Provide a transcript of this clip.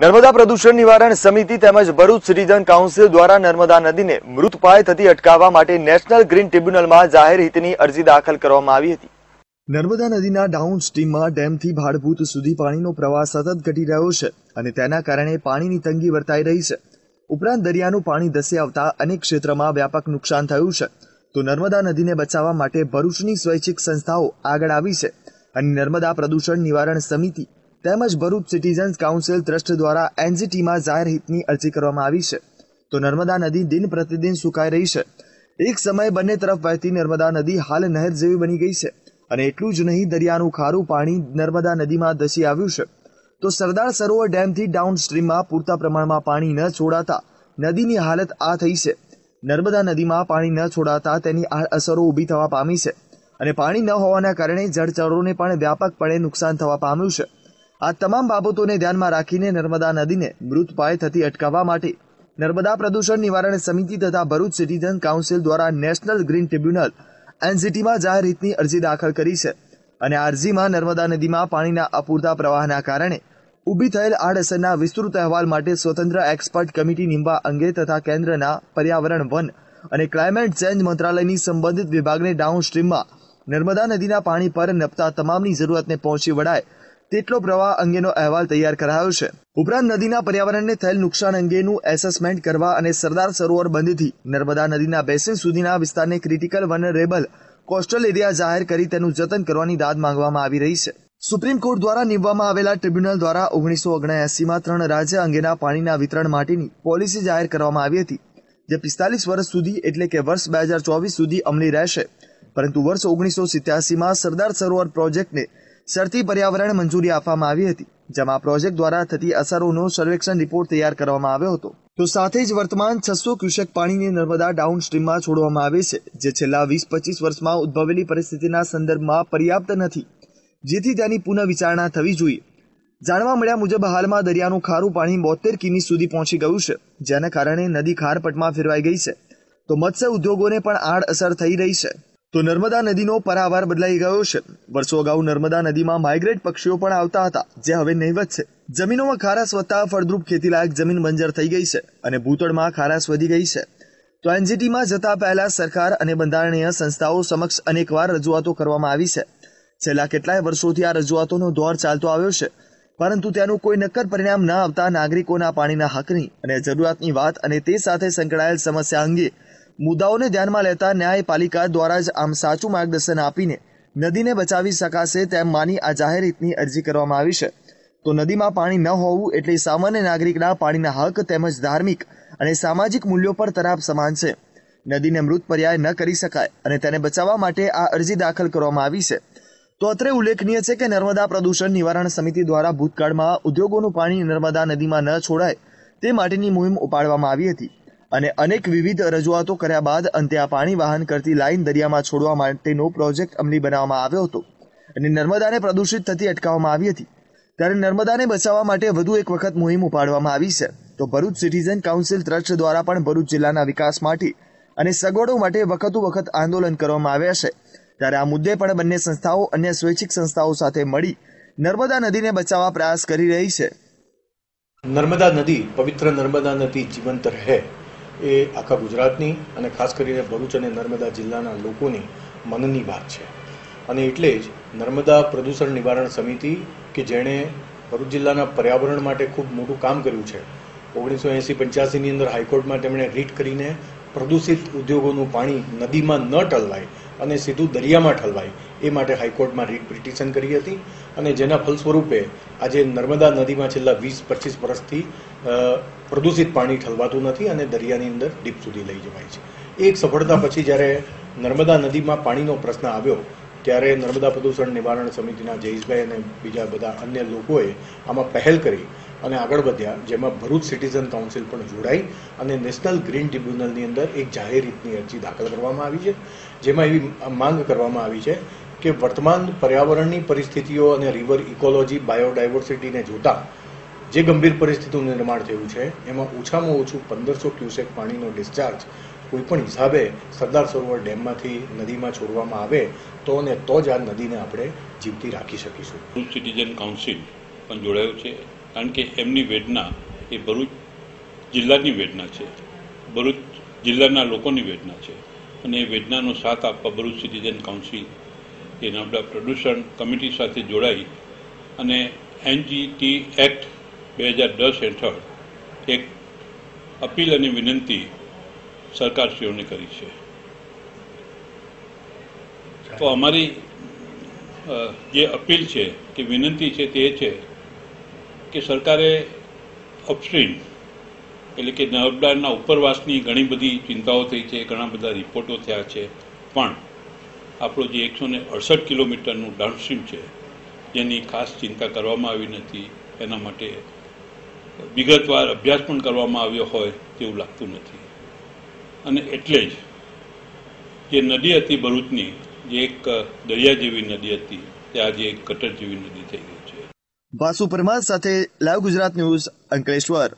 નર્મદા પ્રદૂષણ નિવારણ સમિતિ તેમજ ભરૂચ સિટીઝન કાઉન્સિલ દ્વારા નર્મદા નદીને મૃતપાય થતી અટકાવવા માટે નેશનલ ગ્રીન ટ્રિબ્યુનલમાં જાહેર હિતની અરજી દાખલ કરવામાં આવી હતી નર્મદા નદીના ડાઉન સ્ટીમમાં ડેમથી ભાડભૂત સુધી પાણીનો પ્રવાહ સતત ઘટી રહ્યો છે અને તેના કારણે પાણીની તંગી વર્તાઈ રહી છે ઉપરાંત દરિયાનું પાણી ધસી આવતા અનેક ક્ષેત્રમાં વ્યાપક નુકસાન થયું છે તો નર્મદા નદીને બચાવવા માટે ભરૂચની સ્વૈચ્છિક સંસ્થાઓ આગળ આવી છે અને નર્મદા પ્રદૂષણ નિવારણ સમિતિ તેમજ ભરૂચ સિટીઝન્સ કાઉન્સિલ ટ્રસ્ટ દ્વારા એનજીટીમાં જાહેર હિતની અરજી કરવામાં આવી છે તો નર્મદા નદી દિન પ્રતિદિન સુકાઈ રહી છે એક સમયે બંને તરફ વહેતી નર્મદા નદી હાલ નહેર જેવી બની ગઈ છે અને એટલું જ નહીં દરિયાનું ખારું પાણી નર્મદા નદીમાં ધસી આવ્યું છે તો સરદાર સરોવર ડેમથી ડાઉન સ્ટ્રીમમાં પૂરતા પ્રમાણમાં પાણી ન છોડાતા નદીની હાલત આ થઈ છે નર્મદા નદીમાં પાણી ન છોડાતા તેની આ અસરો ઊભી થવા પામી છે અને પાણી ન હોવાના કારણે જળચરોને પણ વ્યાપકપણે નુકસાન થવા પામ્યું છે આ તમામ બાબતોને ધ્યાનમાં રાખીને નર્મદા નદીને મૃત પાયે થતી અટકાવવા માટે નર્મદા પ્રદૂષણ નિવારણ સમિતિ તથા ભરૂચ સિટીઝન કાઉન્સિલ દ્વારા નેશનલ ગ્રીન ટ્રિબ્યુનલ એનસીટીમાં જાહેર રીતની અરજી દાખલ કરી છે અને આ અરજીમાં નર્મદા નદીમાં પાણીના અપૂરતા પ્રવાહના કારણે ઊભી થયેલ આડઅસરના વિસ્તૃત અહેવાલ માટે સ્વતંત્ર એક્સપર્ટ કમિટી નીમવા અંગે તથા કેન્દ્રના પર્યાવરણ વન અને ક્લાઇમેટ ચેન્જ મંત્રાલયની સંબંધિત વિભાગને ડાઉન સ્ટ્રીમમાં નર્મદા નદીના પાણી પર નપતા તમામની જરૂરતને પહોંચી વળાય તેટલો પ્રવાહ અંગેનો અહેવાલ તૈયાર કરાયો છે ઉપરાંત નદીના પર્યાવરણને થયેલ નુકસાન અંગેનું એસેસમેન્ટ કરવા અને સરદાર સરોવર બંધથી નર્મદા નદીના બેસિન સુધીના વિસ્તારને ક્રિટિકલ વનરેબલ કોસ્ટલ એરિયા જાહેર કરી તેનું જતન કરવાની દાદ માંગવામાં આવી રહી છે સુપ્રીમ કોર્ટ દ્વારા નીમવામાં આવેલા ટ્રિબ્યુનલ દ્વારા ઓગણીસો ઓગણએસીમાં ત્રણ રાજ્ય અંગેના પાણીના વિતરણ માટેની પોલિસી જાહેર કરવામાં આવી હતી જે પિસ્તાલીસ વર્ષ સુધી એટલે કે વર્ષ બે હજાર ચોવીસ સુધી અમલી રહેશે પરંતુ વર્ષ ઓગણીસો સિત્યાસીમાં સરદાર સરોવર પ્રોજેક્ટને શરતી પર્યાવરણ મંજૂરી આપવામાં આવી હતી જેમાં પ્રોજેક્ટ દ્વારા થતી અસરોનો સર્વેક્ષણ રિપોર્ટ તૈયાર કરવામાં આવ્યો હતો તો સાથે જ વર્તમાન છસો ક્યુસેક પાણીને નર્મદા ડાઉન સ્ટ્રીમમાં છોડવામાં આવે છે જે છેલ્લા વીસ પચીસ વર્ષમાં ઉદ્ભવેલી પરિસ્થિતિના સંદર્ભમાં પર્યાપ્ત નથી જેથી તેની પુનઃ વિચારણા થવી જોઈએ જાણવા મળ્યા મુજબ હાલમાં દરિયાનું ખારું પાણી બોતેર કિમી સુધી પહોંચી ગયું છે જેના કારણે નદી ખારપટમાં ફેરવાઈ ગઈ છે તો મત્સ્ય ઉદ્યોગોને પણ આડ અસર થઈ રહી છે તો નર્મદા નદીનો પરાવાર બદલાઈ ગયો છે વર્ષો અગાઉ નર્મદા નદીમાં માઇગ્રેટ પક્ષીઓ પણ આવતા હતા જે હવે નહીવત છે જમીનોમાં ખારાશ વધતા ફળદ્રુપ ખેતી લાયક જમીન બંજર થઈ ગઈ છે અને ભૂતળમાં ખારાશ વધી ગઈ છે તો એનજીટીમાં જતા પહેલા સરકાર અને બંધારણીય સંસ્થાઓ સમક્ષ અનેકવાર રજૂઆતો કરવામાં આવી છે છેલ્લા કેટલાય વર્ષોથી આ રજૂઆતોનો દોર ચાલતો આવ્યો છે પરંતુ તેનું કોઈ નક્કર પરિણામ ન આવતા નાગરિકોના પાણીના હકની અને જરૂરિયાતની વાત અને તે સાથે સંકળાયેલ સમસ્યા અંગે મુદ્દાઓને ધ્યાનમાં લેતા ન્યાયપાલિકા દ્વારા જ આમ સાચું માર્ગદર્શન આપીને નદીને બચાવી શકાશે તેમ માની આ જાહેર હિતની અરજી કરવામાં આવી છે તો નદીમાં પાણી ન હોવું એટલે સામાન્ય નાગરિકના પાણીના હક તેમજ ધાર્મિક અને સામાજિક મૂલ્યો પર તરાપ સમાન છે નદીને મૃત પર્યાય ન કરી શકાય અને તેને બચાવવા માટે આ અરજી દાખલ કરવામાં આવી છે તો અત્રે ઉલ્લેખનીય છે કે નર્મદા પ્રદૂષણ નિવારણ સમિતિ દ્વારા ભૂતકાળમાં ઉદ્યોગોનું પાણી નર્મદા નદીમાં ન છોડાય તે માટેની મુહિમ ઉપાડવામાં આવી હતી અને અનેક વિવિધ રજૂઆતો કર્યા બાદ અંતે આ પાણી વાહન કરતી લાઇન દરિયામાં છોડવા માટેનો પ્રોજેક્ટ અમલી બનાવવામાં આવ્યો હતો અને નર્મદાને પ્રદૂષિત થતી અટકાવવામાં આવી હતી ત્યારે નર્મદાને બચાવવા માટે વધુ એક વખત મુહિમ ઉપાડવામાં આવી છે તો ભરૂચ સિટીઝન કાઉન્સિલ ટ્રસ્ટ દ્વારા પણ ભરૂચ જિલ્લાના વિકાસ માટે અને સગવડો માટે વખતો વખત આંદોલન કરવામાં આવ્યા છે ત્યારે આ મુદ્દે પણ બંને સંસ્થાઓ અન્ય સ્વૈચ્છિક સંસ્થાઓ સાથે મળી નર્મદા નદીને બચાવવા પ્રયાસ કરી રહી છે નર્મદા નદી પવિત્ર નર્મદા નદી જીવંત રહે એ આખા ગુજરાતની અને ખાસ કરીને ભરૂચ અને નર્મદા જિલ્લાના લોકોની મનની વાત છે અને એટલે જ નર્મદા પ્રદૂષણ નિવારણ સમિતિ કે જેણે ભરૂચ જિલ્લાના પર્યાવરણ માટે ખૂબ મોટું કામ કર્યું છે ઓગણીસો એંસી પંચ્યાસીની અંદર હાઈકોર્ટમાં તેમણે રીટ કરીને પ્રદૂષિત ઉદ્યોગોનું પાણી નદીમાં ન ઠલવાય અને સીધું દરિયામાં ઠલવાય એ માટે હાઈકોર્ટમાં રીટ પિટિશન કરી હતી અને જેના ફલસ્વરૂપે આજે નર્મદા નદીમાં છેલ્લા વીસ પચીસ વર્ષથી પ્રદૂષિત પાણી ઠલવાતું નથી અને દરિયાની અંદર ડીપ સુધી લઈ જવાય છે એક સફળતા પછી જ્યારે નર્મદા નદીમાં પાણીનો પ્રશ્ન આવ્યો ત્યારે નર્મદા પ્રદૂષણ નિવારણ સમિતિના જયેશભાઈ અને બીજા બધા અન્ય લોકોએ આમાં પહેલ કરી અને આગળ વધ્યા જેમાં ભરૂચ સિટીઝન કાઉન્સિલ પણ જોડાઈ અને નેશનલ ગ્રીન ટ્રિબ્યુનલની અંદર એક જાહેર રીતની અરજી દાખલ કરવામાં આવી છે જેમાં એવી માંગ કરવામાં આવી છે કે વર્તમાન પર્યાવરણની પરિસ્થિતિઓ અને રિવર ઇકોલોજી બાયોડાયવર્સિટીને જોતા જે ગંભીર પરિસ્થિતિનું નિર્માણ થયું છે એમાં ઓછામાં ઓછું પંદરસો ક્યુસેક પાણીનો ડિસ્ચાર્જ કોઈપણ હિસાબે સરદાર સરોવર ડેમમાંથી નદીમાં છોડવામાં આવે તો અને તો જ આ નદીને આપણે જીવતી રાખી શકીશું ભરૂચ સિટીઝન કાઉન્સિલ પણ જોડાયું છે કારણ કે એમની વેદના એ ભરૂચ જિલ્લાની વેદના છે ભરૂચ જિલ્લાના લોકોની વેદના છે અને એ વેદનાનો સાથ આપવા ભરૂચ સિટીઝન કાઉન્સિલ કે નબળા પ્રદૂષણ કમિટી સાથે જોડાઈ અને એનજીટી એક્ટ બે હજાર દસ હેઠળ એક અપીલ અને વિનંતી સરકારશ્રીઓને કરી છે તો અમારી જે અપીલ છે કે વિનંતી છે તે છે કે સરકારે અપસ્ટ્રીમ એટલે કે નર્મદાના ઉપરવાસની ઘણી બધી ચિંતાઓ થઈ છે ઘણા બધા રિપોર્ટો થયા છે પણ આપણો જે એકસો ને અડસઠ કિલોમીટરનું ડાઉનસ્ટ્રીમ છે જેની ખાસ ચિંતા કરવામાં આવી નથી એના માટે વિગતવાર અભ્યાસ પણ કરવામાં આવ્યો હોય તેવું લાગતું નથી અને એટલે જ જે નદી હતી ભરૂચની જે એક દરિયા જેવી નદી હતી તે આજે એક કટર જેવી નદી થઈ ગઈ છે વાસુ પરમાર સાથે લાઈવ ગુજરાત ન્યૂઝ અંકલેશ્વર